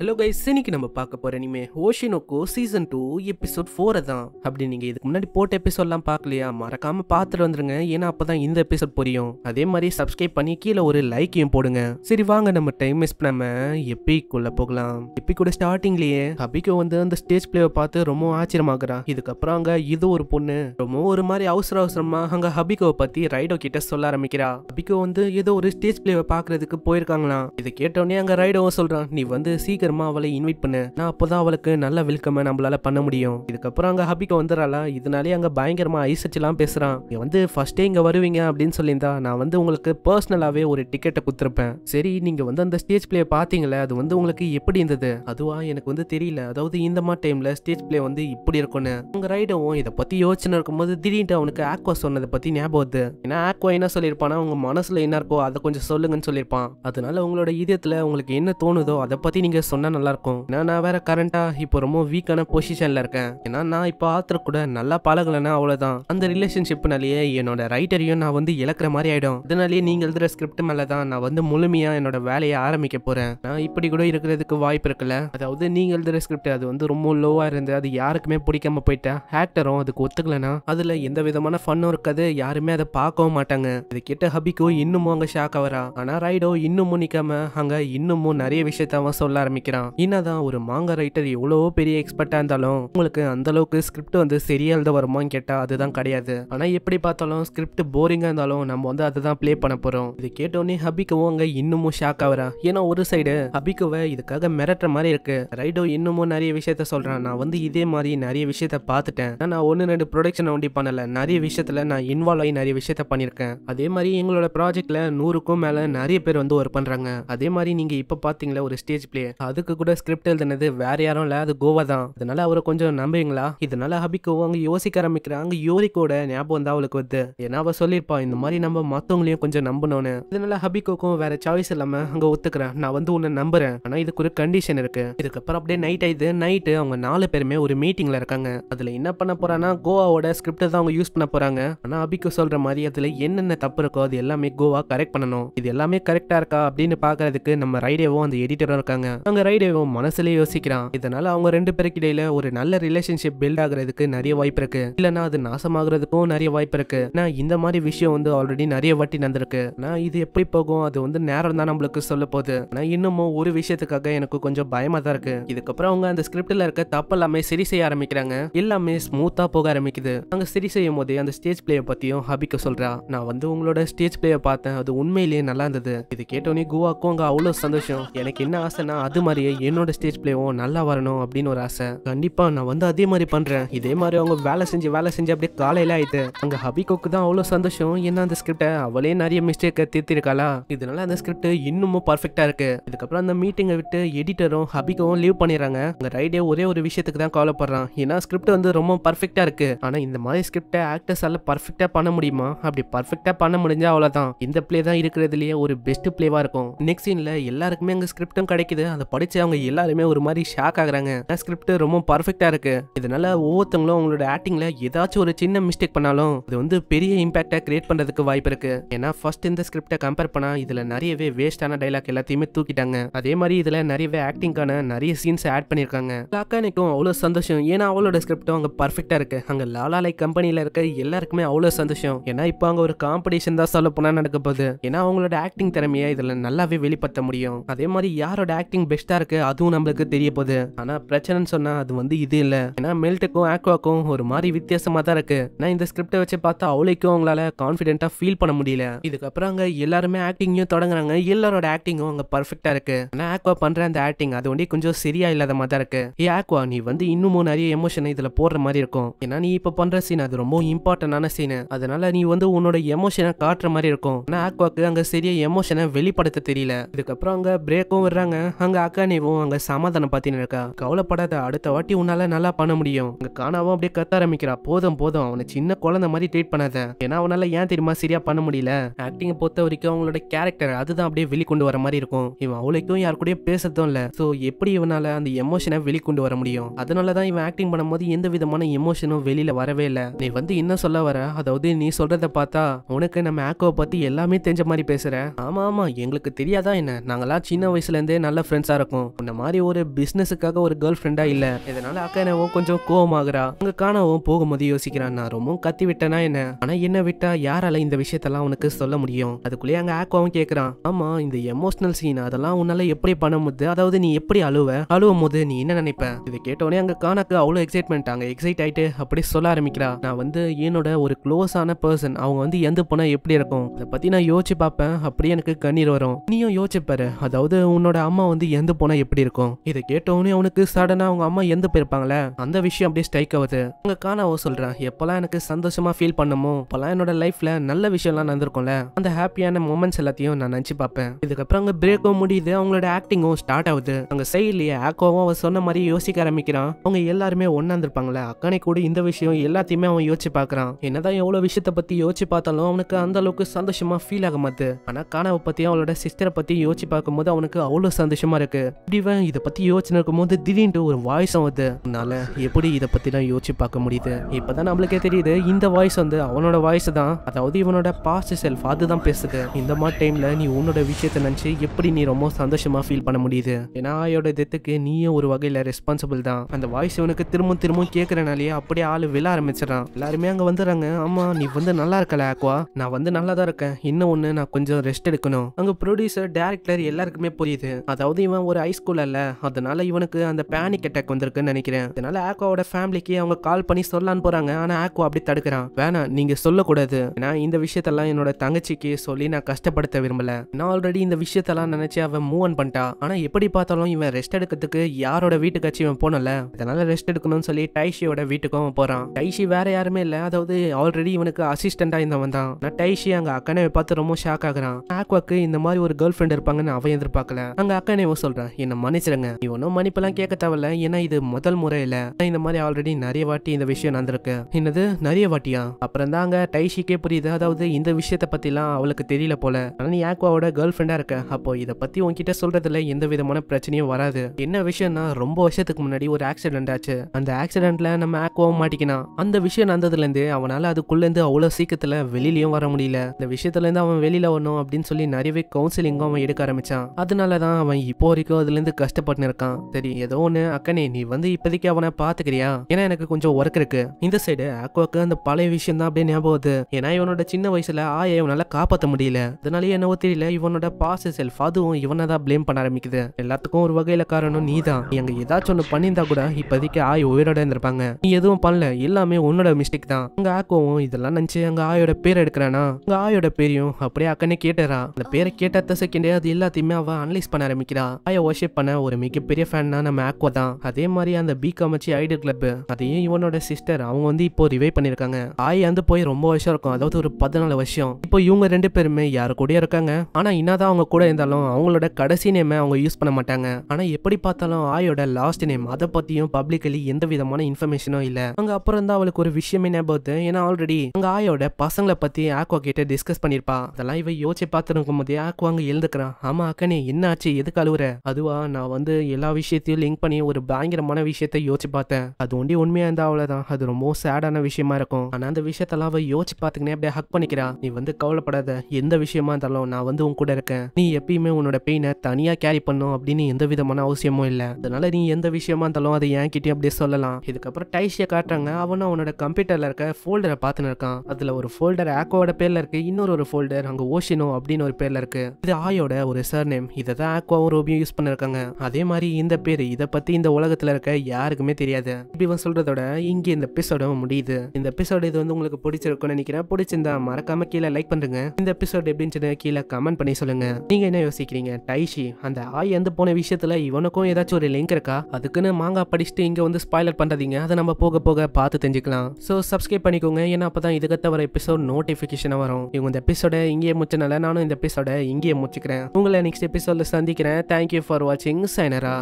hello guys இன்னைக்கு நம்ம பார்க்க போற இனிமே ஓஷினோக்கோ சீசன் டூ எபிசோட் ஃபோரை தான் அப்படி நீங்கள் இதுக்கு முன்னாடி போட்ட எபிசோட்லாம் பார்க்கலையா மறக்காமல் பார்த்துட்டு வந்துருங்க ஏன்னா அப்போ தான் இந்த எபிசோட் புரியும் அதே மாதிரி சப்ஸ்கிரைப் பண்ணி கீழே ஒரு லைக்கையும் போடுங்க சரி வாங்க நம்ம டைம் மிஸ் பண்ணாமல் எப்பிக்குள்ளே போகலாம் கூட ஸ்டார்டிங்லயே அபிக்கு வந்து அந்த ஸ்டேஜ் பிளேவை பார்த்து ரொம்ப ஆச்சரியமாகறான் இதுக்கப்புறம் அங்கே இது ஒரு பொண்ணு ரொம்ப ஒரு மாதிரி அவசர அவசரமாக அங்கே ஹபிகோவை பற்றி ரைடோ கிட்ட சொல்ல ஆரம்பிக்கிறா அபிகோ வந்து ஏதோ ஒரு ஸ்டேஜ் பிளேவை பாக்குறதுக்கு போயிருக்காங்களாம் இதை கேட்டோடனே அங்கே ரைடோவை சொல்கிறான் நீ வந்து சீக்கிரம் சீக்கிரமா அவளை இன்வைட் பண்ணு நான் அப்போதான் அவளுக்கு நல்ல வெல்கம் நம்மளால பண்ண முடியும் இதுக்கப்புறம் அங்க ஹபிக்கு வந்துடுறாளா இதனாலே அங்க பயங்கரமா ஐசச்செல்லாம் பேசுறான் இங்க வந்து ஃபர்ஸ்டே இங்க வருவீங்க அப்படின்னு சொல்லியிருந்தா நான் வந்து உங்களுக்கு பர்சனலாவே ஒரு டிக்கெட்டை கொடுத்துருப்பேன் சரி நீங்க வந்து அந்த ஸ்டேஜ் பிளே பாத்தீங்களே அது வந்து உங்களுக்கு எப்படி இருந்தது அதுவா எனக்கு வந்து தெரியல அதாவது இந்த மாதிரி டைம்ல ஸ்டேஜ் பிளே வந்து இப்படி இருக்கும்னு உங்க ரைடவும் இதை பத்தி யோசனை இருக்கும்போது திடீர்னு அவனுக்கு ஆக்வா சொன்னதை பத்தி ஞாபகம் வருது ஏன்னா ஆக்வா என்ன சொல்லியிருப்பானா உங்க மனசுல என்ன இருக்கோ அதை கொஞ்சம் சொல்லுங்கன்னு சொல்லியிருப்பான் அதனால உங்களோட இதயத்துல உங்களுக்கு என்ன தோணுதோ அதை பத்தி நீங்க சொன்னால் நல்லாயிருக்கும் ஏன்னா நான் வேற கரண்ட்டாக இப்போ ரொம்ப வீக்கான பொசிஷனில் இருக்கேன் ஏன்னா நான் இப்போ ஆத்தர் கூட நல்லா பழகலைன்னா அவ்வளோதான் அந்த ரிலேஷன்ஷிப்னாலேயே என்னோட ரைட்டரையும் நான் வந்து இழக்கிற மாதிரி ஆகிடும் இதனாலேயே நீங்கள் எழுதுற ஸ்கிரிப்ட் மேலே தான் நான் வந்து முழுமையாக என்னோட வேலையை ஆரம்பிக்க போகிறேன் நான் இப்படி கூட இருக்கிறதுக்கு வாய்ப்பு இருக்குல்ல அதாவது நீங்கள் எழுதுற ஸ்கிரிப்ட் அது வந்து ரொம்ப லோவாக இருந்து அது யாருக்குமே பிடிக்காம போயிட்டா ஆக்டரும் அதுக்கு ஒத்துக்கலனா அதில் எந்த விதமான ஃபன்னும் இருக்காது யாருமே அதை பார்க்கவும் மாட்டாங்க இது கேட்ட ஹபிக்கோ இன்னமும் அங்கே ஷாக் ஆகிறா ஆனால் ரைடோ இன்னமும் நிற்காம அங்கே இன்னமும் நிறைய விஷயத்த சொல்ல ஆரம்பிக்க நினைக்கிறான் என்னதான் ஒரு மாங்க ரைட்டர் எவ்வளவோ பெரிய எக்ஸ்பர்ட்டா இருந்தாலும் உங்களுக்கு அந்த அளவுக்கு ஸ்கிரிப்ட் வந்து சரியா எழுத வருமான்னு கேட்டா அதுதான் கிடையாது ஆனா எப்படி பார்த்தாலும் ஸ்கிரிப்ட் போரிங்கா இருந்தாலும் நம்ம வந்து அதுதான் பிளே ப்ளே பண்ண போறோம் இது கேட்டோடனே ஹபிக்கவும் அங்க இன்னமும் ஷாக் ஆகுறான் ஏன்னா ஒரு சைடு ஹபிக்கவ இதுக்காக மிரட்டுற மாதிரி இருக்கு ரைடோ இன்னமும் நிறைய விஷயத்த சொல்றான் நான் வந்து இதே மாதிரி நிறைய விஷயத்த பார்த்துட்டேன் நான் ஒன்னு ரெண்டு ப்ரொடக்ஷன் ஒண்டி பண்ணல நிறைய விஷயத்துல நான் இன்வால்வ் ஆகி நிறைய விஷயத்த பண்ணியிருக்கேன் அதே மாதிரி எங்களோட ப்ராஜெக்ட்ல நூறுக்கும் மேல நிறைய பேர் வந்து ஒர்க் பண்றாங்க அதே மாதிரி நீங்க இப்ப பாத்தீங்களா ஒரு ஸ்டேஜ் பிளே அது அதுக்கு கூட ஸ்கிரிப்ட் எழுதுனது வேற யாரும் இல்லை அது கோவா தான் இதனால அவரை கொஞ்சம் நம்புவீங்களா இதனால ஹபிக்கோவும் அவங்க யோசிக்க ஆரம்பிக்கிறாங்க யோரிக்கோட ஞாபகம் தான் அவளுக்கு வருது ஏன்னா அவ சொல்லியிருப்பா இந்த மாதிரி நம்ம மத்தவங்களையும் கொஞ்சம் நம்பணும்னு இதனால ஹபிக்கோக்கும் வேற சாய்ஸ் இல்லாம அங்க ஒத்துக்கிறேன் நான் வந்து உன்னை நம்புறேன் ஆனா இதுக்கு ஒரு கண்டிஷன் இருக்கு இதுக்கப்புறம் அப்படியே நைட் ஆயிடுது நைட்டு அவங்க நாலு பேருமே ஒரு மீட்டிங்ல இருக்காங்க அதுல என்ன பண்ண போறான்னா கோவாவோட ஸ்கிரிப்ட் தான் அவங்க யூஸ் பண்ண போறாங்க ஆனா ஹபிக்கு சொல்ற மாதிரி அதுல என்னென்ன தப்பு இருக்கோ அது எல்லாமே கோவா கரெக்ட் பண்ணணும் இது எல்லாமே கரெக்டா இருக்கா அப்படின்னு பாக்குறதுக்கு நம்ம ரைடேவோ அந்த எடிட்டரும் இருக்காங்க அவங்க ரைடு இவன் மனசுலயே யோசிக்கிறான் இதனால அவங்க ரெண்டு பேருக்கு இடையில ஒரு நல்ல ரிலேஷன்ஷிப் பில்ட் ஆகுறதுக்கு நிறைய வாய்ப்பு இருக்கு இல்லனா அது நாசமாகறதுக்கும் நிறைய வாய்ப்பு இருக்கு நான் இந்த மாதிரி விஷயம் வந்து ஆல்ரெடி நிறைய வாட்டி நடந்திருக்கு நான் இது எப்படி போகும் அது வந்து நேரம் தான் நம்மளுக்கு சொல்ல போகுது நான் இன்னமும் ஒரு விஷயத்துக்காக எனக்கு கொஞ்சம் பயமா தான் இருக்கு இதுக்கப்புறம் அவங்க அந்த ஸ்கிரிப்ட்ல இருக்க தப்பு எல்லாமே சரி செய்ய ஆரம்பிக்கிறாங்க எல்லாமே ஸ்மூத்தா போக ஆரம்பிக்குது அங்க சரி செய்யும் போதே அந்த ஸ்டேஜ் பிளேயை பத்தியும் ஹபிக்க சொல்றா நான் வந்து உங்களோட ஸ்டேஜ் பிளேயை பார்த்தேன் அது உண்மையிலேயே நல்லா இருந்தது இது கேட்டோன்னே கோவாக்கும் அங்க அவ்வளவு சந்தோஷம் எனக்கு என்ன ஆசைனா அது மாதிரியே என்னோட ஸ்டேஜ் பிளேவும் நல்லா வரணும் அப்படின்னு ஒரு ஆசை கண்டிப்பாக நான் வந்து அதே மாதிரி பண்ணுறேன் இதே மாதிரி அவங்க வேலை செஞ்சு வேலை செஞ்சு அப்படியே காலையில் ஆயிட்டு அங்கே ஹபிகோக்கு தான் அவ்வளோ சந்தோஷம் என்ன அந்த ஸ்கிரிப்ட அவளே நிறைய மிஸ்டேக்கை தீர்த்திருக்காளா இதனால அந்த ஸ்கிரிப்ட் இன்னமும் பர்ஃபெக்டா இருக்கு இதுக்கப்புறம் அந்த மீட்டிங்கை விட்டு எடிட்டரும் ஹபிகவும் லீவ் பண்ணிடுறாங்க அந்த ரைடே ஒரே ஒரு விஷயத்துக்கு தான் கவலைப்படுறான் ஏன்னா ஸ்கிரிப்ட் வந்து ரொம்ப பர்ஃபெக்டா இருக்கு ஆனால் இந்த மாதிரி ஆக்டர்ஸ் எல்லாம் பர்ஃபெக்டா பண்ண முடியுமா அப்படி பர்ஃபெக்டா பண்ண முடிஞ்சா அவ்வளவுதான் இந்த பிளே தான் இருக்கிறதுலயே ஒரு பெஸ்ட் பிளேவா இருக்கும் நெக்ஸ்ட் சீன்ல எல்லாருக்குமே அங்க ஸ்கிரிப்டும் கிடைக்குது அந்த படித்து அவங்க எல்லாருமே ஒரு மாதிரி ஷாக் ஆகுறாங்க ஸ்கிரிப்ட் ரொம்ப பர்ஃபெக்டாக இருக்கு இதனால ஒவ்வொருத்தவங்களும் அவங்களோட ஆக்டிங்கில் ஏதாச்சும் ஒரு சின்ன மிஸ்டேக் பண்ணாலும் இது வந்து பெரிய இம்பாக்டை கிரியேட் பண்ணுறதுக்கு வாய்ப்பு இருக்குது ஏன்னா ஃபர்ஸ்ட் இந்த ஸ்கிரிப்டை கம்பேர் பண்ணா இதில் நிறையவே வேஸ்டான டைலாக் எல்லாத்தையுமே தூக்கிட்டாங்க அதே மாதிரி இதில் நிறையவே ஆக்டிங்கான நிறைய சீன்ஸ் ஆட் பண்ணியிருக்காங்க லாக்கானிக்கும் அவ்வளோ சந்தோஷம் ஏன்னா அவளோட ஸ்கிரிப்டும் அங்கே பர்ஃபெக்டா இருக்கு அங்கே லாலாலை லைக் கம்பெனியில் இருக்க எல்லாருக்குமே அவ்வளோ சந்தோஷம் ஏன்னா இப்போ அங்க ஒரு காம்படிஷன் தான் சொல்ல போனா நடக்க போகுது ஏன்னா அவங்களோட ஆக்டிங் திறமையை இதில் நல்லாவே வெளிப்படுத்த முடியும் அதே மாதிரி யாரோட ஆக்டிங் பெஸ்ட் பெஸ்ட்டாக இருக்குது அதுவும் நம்மளுக்கு தெரிய போகுது ஆனால் பிரச்சனைன்னு சொன்னால் அது வந்து இது இல்லை ஏன்னா மெல்ட்டுக்கும் ஆக்வாக்கும் ஒரு மாதிரி வித்தியாசமாக தான் இருக்குது நான் இந்த ஸ்கிரிப்டை வச்சு பார்த்தா அவளைக்கும் அவங்களால கான்ஃபிடென்ட்டாக ஃபீல் பண்ண முடியல இதுக்கப்புறம் அங்கே எல்லாருமே ஆக்டிங்கையும் தொடங்குறாங்க எல்லாரோட ஆக்டிங்கும் அங்கே பர்ஃபெக்டாக இருக்குது ஆனால் ஆக்வா பண்ணுற அந்த ஆக்டிங் அது ஒண்டி கொஞ்சம் சரியா இல்லாத மாதிரி தான் இருக்குது ஏ ஆக்வா நீ வந்து இன்னமும் நிறைய எமோஷனை இதில் போடுற மாதிரி இருக்கும் ஏன்னா நீ இப்போ பண்ணுற சீன் அது ரொம்ப இம்பார்ட்டண்டான சீனு அதனால நீ வந்து உன்னோட எமோஷனை காட்டுற மாதிரி இருக்கும் ஆனால் ஆக்வாக்கு அங்கே சரியா எமோஷனை வெளிப்படுத்த தெரியல இதுக்கப்புறம் அங்கே பிரேக்கும் வர்றாங்க அங்கே ஆக்வா அக்கானேவும் அங்க சமாதானம் பார்த்தின்னு இருக்கா கவலைப்படாத அடுத்த வாட்டி உன்னால நல்லா பண்ண முடியும் அங்க காணாவும் அப்படியே கத்த ஆரம்பிக்கிறா போதும் போதும் அவனை சின்ன குழந்தை மாதிரி ட்ரீட் பண்ணாத ஏன்னா அவனால ஏன் தெரியுமா சரியா பண்ண முடியல ஆக்டிங்கை பொறுத்த வரைக்கும் அவங்களோட கேரக்டர் அதுதான் அப்படியே வெளிக்கொண்டு வர மாதிரி இருக்கும் இவன் அவளுக்கும் யாரு கூட பேசுறதும் இல்ல சோ எப்படி இவனால அந்த எமோஷனை வெளிக்கொண்டு வர முடியும் அதனாலதான் இவன் ஆக்டிங் பண்ணும்போது எந்த விதமான எமோஷனும் வெளியில வரவே இல்லை நீ வந்து என்ன சொல்ல வர அதாவது நீ சொல்றத பார்த்தா உனக்கு நம்ம ஆக்கோவை பத்தி எல்லாமே தெரிஞ்ச மாதிரி பேசுற ஆமா ஆமா எங்களுக்கு தெரியாதா என்ன நாங்களாம் சின்ன வயசுல இருந்தே நல்ல ஃப்ரெண்ட்ஸா இருக்கோம் நடக்கும் இந்த மாதிரி ஒரு பிசினஸுக்காக ஒரு கேர்ள் ஃப்ரெண்டா இல்ல இதனால அக்கா என்னவோ கொஞ்சம் ஆகுறா அங்க காணவும் போகும்போது யோசிக்கிறான் நான் ரொம்ப கத்தி விட்டேனா என்ன ஆனா என்ன விட்டா யாரால இந்த விஷயத்தெல்லாம் உனக்கு சொல்ல முடியும் அதுக்குள்ளேயே அங்க ஆக்குவாவும் கேக்குறான் ஆமா இந்த எமோஷனல் சீன் அதெல்லாம் உன்னால எப்படி பண்ண முடியுது அதாவது நீ எப்படி அழுவ அழுவும் போது நீ என்ன நினைப்ப இதை கேட்டோடனே அங்க காணக்கு அவ்வளவு எக்ஸைட்மெண்ட் அங்க எக்ஸைட் ஆயிட்டு அப்படி சொல்ல ஆரம்பிக்கிறா நான் வந்து என்னோட ஒரு க்ளோஸ் ஆன பர்சன் அவங்க வந்து எந்த போனா எப்படி இருக்கும் அதை பத்தி நான் யோசிச்சு பார்ப்பேன் அப்படியே எனக்கு கண்ணீர் வரும் நீயும் யோசிச்சு பாரு அதாவது உன்னோட அம்மா வந்து எந்த போனா எப்படி இருக்கும் இதை கேட்டவனே அவனுக்கு சடனா அவங்க அம்மா எந்த போயிருப்பாங்களே அந்த விஷயம் அப்படியே ஸ்ட்ரைக் ஆகுது அவங்க காணாவோ சொல்றேன் எப்பெல்லாம் எனக்கு சந்தோஷமா ஃபீல் பண்ணுமோ அப்பெல்லாம் என்னோட லைஃப்ல நல்ல விஷயம்லாம் நடந்திருக்கும்ல அந்த ஹாப்பியான மூமெண்ட்ஸ் எல்லாத்தையும் நான் நினச்சி பார்ப்பேன் இதுக்கப்புறம் அங்க பிரேக்கோ முடியுது அவங்களோட ஆக்டிங்கும் ஸ்டார்ட் ஆகுது அங்க செயலியே ஆக்கோவும் அவன் சொன்ன மாதிரி யோசிக்க ஆரம்பிக்கிறான் அவங்க எல்லாருமே ஒன்னா இருந்திருப்பாங்களே அக்கானை கூட இந்த விஷயம் எல்லாத்தையுமே அவன் யோசிச்சு பாக்குறான் என்னதான் எவ்வளவு விஷயத்த பத்தி யோசிச்சு பார்த்தாலும் அவனுக்கு அந்த அளவுக்கு சந்தோஷமா ஃபீல் ஆக மாட்டு ஆனா காணாவை பத்தி அவளோட சிஸ்டரை பத்தி யோசிச்சு பார்க்கும்போது அவனுக்கு அவ்வளவு சந்தோஷமா இருக்கு இப்படிவன் இதை பற்றி யோசனை இருக்கும்போது திடீர்னு ஒரு வாய்ஸ் ஆகுது அதனால எப்படி இதை பற்றிலாம் யோசிச்சு பார்க்க முடியுது இப்போ தான் நம்மளுக்கே தெரியுது இந்த வாய்ஸ் வந்து அவனோட வாய்ஸ் தான் அதாவது இவனோட பாஸ்ட் செல்ஃப் அதுதான் பேசுது இந்த மாதிரி டைமில் நீ உன்னோட விஷயத்தை நினச்சி எப்படி நீ ரொம்ப சந்தோஷமாக ஃபீல் பண்ண முடியுது ஏன்னா ஆயோட டெத்துக்கு நீயும் ஒரு வகையில் ரெஸ்பான்சிபிள் தான் அந்த வாய்ஸ் இவனுக்கு திரும்ப திரும்ப கேட்குறனாலேயே அப்படியே ஆள் விழ ஆரம்பிச்சிடறான் எல்லாருமே அங்கே வந்துடுறாங்க ஆமாம் நீ வந்து நல்லா இருக்கல ஆக்வா நான் வந்து நல்லா தான் இருக்கேன் இன்னும் ஒன்று நான் கொஞ்சம் ரெஸ்ட் எடுக்கணும் அங்கே ப்ரொடியூசர் டேரக்டர் எல்லாருக்குமே புரியுது அதாவது இவன் ஒரு அல்ல அதனால இவனுக்கு அந்த பேனிக் அட்டாக் வந்திருக்குன்னு நினைக்கிறேன் அதனால ஆக்வாவோட ஃபேமிலிக்கு அவங்க கால் பண்ணி சொல்லலான்னு போறாங்க ஆனா ஆக்கோ அப்படி தடுக்கிறான் வேணாம் நீங்க சொல்லக்கூடாது ஏன்னா இந்த விஷயத்தெல்லாம் என்னோட தங்கச்சிக்கு சொல்லி நான் கஷ்டப்படுத்த விரும்பல நான் ஆல்ரெடி இந்த விஷயத்தெல்லாம் நினைச்சு அவன் மூவ் ஆன் பண்ணிட்டா ஆனா எப்படி பார்த்தாலும் இவன் ரெஸ்ட் எடுக்கிறதுக்கு யாரோட வீட்டுக்காச்சும் இவன் போனல அதனால ரெஸ்ட் எடுக்கணும்னு சொல்லி டைஷியோட வீட்டுக்கும் அவன் போறான் டைஷி வேற யாருமே இல்ல அதாவது ஆல்ரெடி இவனுக்கு அசிஸ்டண்டா இருந்தவன் தான் டைஷி அங்க அக்கனை பார்த்து ரொம்ப ஷாக் ஆகுறான் ஆக்வாக்கு இந்த மாதிரி ஒரு கேர்ள் ஃபிரெண்ட் இருப்பாங்கன்னு அவன் எதிர்பார்க்கல அங்க அக்கனை சொல்றான் சொல்கிறேன் என்னை மன்னிச்சிடுங்க நீ ஒன்றும் மன்னிப்பெல்லாம் கேட்க தேவையில்ல ஏன்னா இது முதல் முறை இல்லை இந்த மாதிரி ஆல்ரெடி நிறைய வாட்டி இந்த விஷயம் நடந்திருக்கு என்னது நிறைய வாட்டியா அப்புறம் தாங்க டைஷிக்கே புரியுது அதாவது இந்த விஷயத்த பற்றிலாம் அவளுக்கு தெரியல போல ஆனால் நீ ஆக்வாவோட கேர்ள் ஃப்ரெண்டாக இருக்க அப்போ இத பத்தி உன்கிட்ட சொல்றதுல எந்த விதமான பிரச்சனையும் வராது என்ன விஷயம்னா ரொம்ப வருஷத்துக்கு முன்னாடி ஒரு ஆக்சிடென்ட் ஆச்சு அந்த ஆக்சிடென்ட்ல நம்ம ஆக்வாவும் மாட்டிக்கினா அந்த விஷயம் நடந்ததுல அவனால அதுக்குள்ள இருந்து அவ்வளவு சீக்கிரத்துல வெளியிலையும் வர முடியல இந்த விஷயத்துல இருந்து அவன் வெளியில வரணும் அப்படின்னு சொல்லி நிறையவே கவுன்சிலிங்கும் அவன் எடுக்க ஆரம்பிச்சான் அதனாலதான் அவன் இப்போ வரைக்கும் என்னைக்கோ அதுலேருந்து கஷ்டப்பட்டு இருக்கான் சரி ஏதோ ஒன்று அக்கனே நீ வந்து இப்போதைக்கு அவனை பார்த்துக்கிறியா ஏன்னா எனக்கு கொஞ்சம் ஒர்க் இருக்கு இந்த சைடு அக்குவாக்கு அந்த பழைய விஷயம் தான் அப்படியே ஞாபகம் ஏன்னா இவனோட சின்ன வயசுல ஆயை இவனால காப்பாற்ற முடியல அதனாலேயே என்னவோ தெரியல இவனோட பாச செல்ஃப் அதுவும் இவனை தான் பிளேம் பண்ண ஆரம்பிக்குது எல்லாத்துக்கும் ஒரு வகையில காரணம் நீ தான் எங்க ஏதாச்சும் ஒன்று பண்ணியிருந்தா கூட இப்போதைக்கு ஆய் உயிரோட இருந்திருப்பாங்க நீ எதுவும் பண்ணல எல்லாமே உன்னோட மிஸ்டேக் தான் உங்க ஆக்குவோம் இதெல்லாம் நினச்சி அங்க ஆயோட பேர் எடுக்கிறானா உங்க ஆயோட பேரையும் அப்படியே அக்கனே கேட்டுறா அந்த பேரை கேட்ட செகண்டே அது எல்லாத்தையுமே அவ அனலைஸ் பண்ண ஆரம்பிக்கிறா ஆய இவனை ஒர்ஷிப் பண்ண ஒரு மிகப்பெரிய ஃபேன்னா நம்ம தான் அதே மாதிரி அந்த பி காமச்சி ஐடியல் கிளப் அதையும் இவனோட சிஸ்டர் அவங்க வந்து இப்போ ரிவைவ் பண்ணிருக்காங்க ஆய் வந்து போய் ரொம்ப வருஷம் இருக்கும் அதாவது ஒரு பதினாலு வருஷம் இப்போ இவங்க ரெண்டு பேருமே யாரு கூட இருக்காங்க ஆனா இன்னாதான் அவங்க கூட இருந்தாலும் அவங்களோட கடைசி நேம் அவங்க யூஸ் பண்ண மாட்டாங்க ஆனா எப்படி பார்த்தாலும் ஆயோட லாஸ்ட் நேம் அதை பத்தியும் பப்ளிக்கலி எந்த விதமான இன்ஃபர்மேஷனும் இல்ல அங்க அப்புறம் தான் அவளுக்கு ஒரு விஷயமே ஞாபகத்து ஏன்னா ஆல்ரெடி அங்க ஆயோட பசங்களை பத்தி ஆக்வா கிட்ட டிஸ்கஸ் பண்ணிருப்பா அதெல்லாம் இவ யோசிச்சு பார்த்துருக்கும் போதே ஆக்வா அங்க எழுந்துக்கிறான் ஆமா அக்கனே என்ன ஆச்சு எதுக்கு அழுவுற அதுவா நான் வந்து எல்லா விஷயத்தையும் லிங்க் பண்ணி ஒரு பயங்கரமான விஷயத்த யோசிச்சு பார்த்தேன் அது ஒண்டி உண்மையாக இருந்தால் அவ்வளவுதான் அது ரொம்ப சேடான விஷயமா இருக்கும் ஆனால் அந்த விஷயத்தெல்லாம் அவள் யோசிச்சு பார்த்துக்கினே அப்படியே ஹக் பண்ணிக்கிறா நீ வந்து கவலைப்படாத எந்த விஷயமா இருந்தாலும் நான் வந்து உன் கூட இருக்கேன் நீ எப்பயுமே உன்னோட பெயினை தனியாக கேரி பண்ணும் அப்படின்னு எந்த விதமான அவசியமும் இல்லை அதனால நீ எந்த விஷயமா இருந்தாலும் அதை கிட்டே அப்படியே சொல்லலாம் இதுக்கப்புறம் டைஷியை காட்டுறாங்க அவனும் அவனோட கம்ப்யூட்டரில் இருக்க ஃபோல்டரை பார்த்துன்னு இருக்கான் அதில் ஒரு ஃபோல்டர் ஆக்கோட பேரில் இருக்கு இன்னொரு ஒரு ஃபோல்டர் அங்கே ஓஷினோ அப்படின்னு ஒரு பேரில் இருக்கு இது ஆயோட ஒரு சர் நேம் இதை தான் ஆக்வாவும் ரோபியும் யூஸ் பண்ணிருக்காங்க அதே மாதிரி இந்த பேர் இதை பற்றி இந்த உலகத்துல இருக்க யாருக்குமே தெரியாது இப்படி சொல்றதோட இங்கே இந்த எபிசோட முடியுது இந்த எபிசோட் இது வந்து உங்களுக்கு பிடிச்சிருக்கும்னு நினைக்கிறேன் பிடிச்சிருந்தா மறக்காம கீழே லைக் பண்ணுங்க இந்த எபிசோட் எப்படின்னு கீழே கமெண்ட் பண்ணி சொல்லுங்க நீங்க என்ன யோசிக்கிறீங்க டைஷி அந்த ஆய் எந்த போன விஷயத்துல இவனுக்கும் ஏதாச்சும் ஒரு லிங்க் இருக்கா அதுக்குன்னு மாங்காய் படிச்சுட்டு இங்க வந்து ஸ்பாய்லர் பண்றதீங்க அதை நம்ம போக போக பார்த்து தெரிஞ்சுக்கலாம் ஸோ சப்ஸ்கிரைப் பண்ணிக்கோங்க ஏன்னா அப்பதான் இதுக்கத்த வர எபிசோட் நோட்டிபிகேஷன் வரும் இவங்க இந்த எபிசோட இங்கேயே முடிச்சனால நானும் இந்த எபிசோட இங்கேயே முடிச்சுக்கிறேன் உங்களை நெக்ஸ்ட் எபிசோட்ல சந்திக்கிறேன் தேங்க்யூ ఫర్ వాచింగ్ సైనరా